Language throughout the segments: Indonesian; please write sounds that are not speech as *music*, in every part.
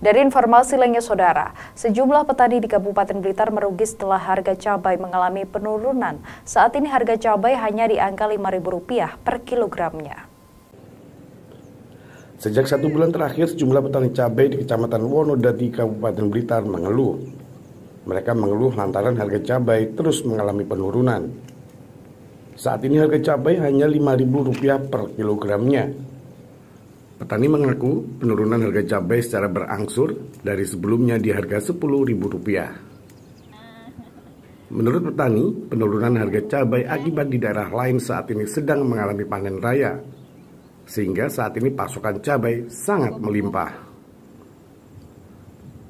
Dari informasi lainnya saudara, sejumlah petani di Kabupaten Blitar merugi setelah harga cabai mengalami penurunan. Saat ini harga cabai hanya di angka Rp5.000 per kilogramnya. Sejak satu bulan terakhir, sejumlah petani cabai di Kecamatan Wonodadi Kabupaten Blitar mengeluh. Mereka mengeluh lantaran harga cabai terus mengalami penurunan. Saat ini harga cabai hanya Rp5.000 per kilogramnya Petani mengaku penurunan harga cabai secara berangsur dari sebelumnya di harga Rp10.000. Menurut petani, penurunan harga cabai akibat di daerah lain saat ini sedang mengalami panen raya, sehingga saat ini pasokan cabai sangat melimpah.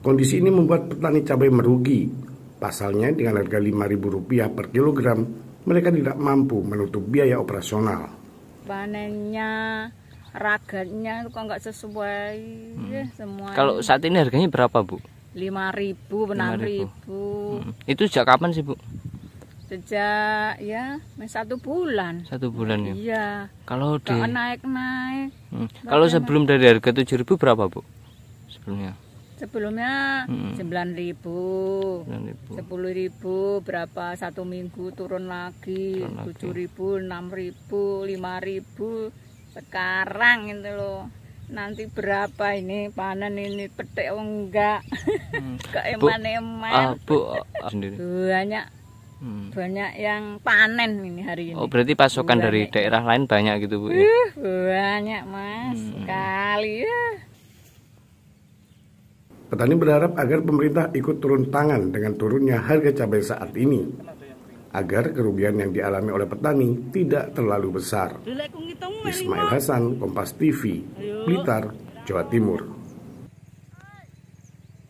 Kondisi ini membuat petani cabai merugi. Pasalnya dengan harga Rp5.000 per kilogram, mereka tidak mampu menutup biaya operasional. Panennya raganya kok nggak sesuai hmm. ya, semua kalau saat ini harganya berapa bu 5000 ribu enam ribu hmm. itu sejak kapan sih bu sejak ya satu bulan satu bulan ya iya kalau di naik naik hmm. kalau sebelum dari harga tujuh ribu berapa bu sebelumnya sebelumnya hmm. sembilan hmm. ribu sepuluh ribu berapa satu minggu turun lagi tujuh ribu enam ribu lima ribu sekarang itu loh nanti berapa ini panen ini petik oh enggak hmm. *laughs* kok eman-eman uh, banyak hmm. banyak yang panen ini hari ini oh berarti pasokan banyak. dari daerah lain banyak gitu bu ya? uh, banyak mas hmm. sekali ya Petani berharap agar pemerintah ikut turun tangan dengan turunnya harga cabai saat ini agar kerugian yang dialami oleh petani tidak terlalu besar. Ismail Hasan, Kompas TV, Blitar, Jawa Timur.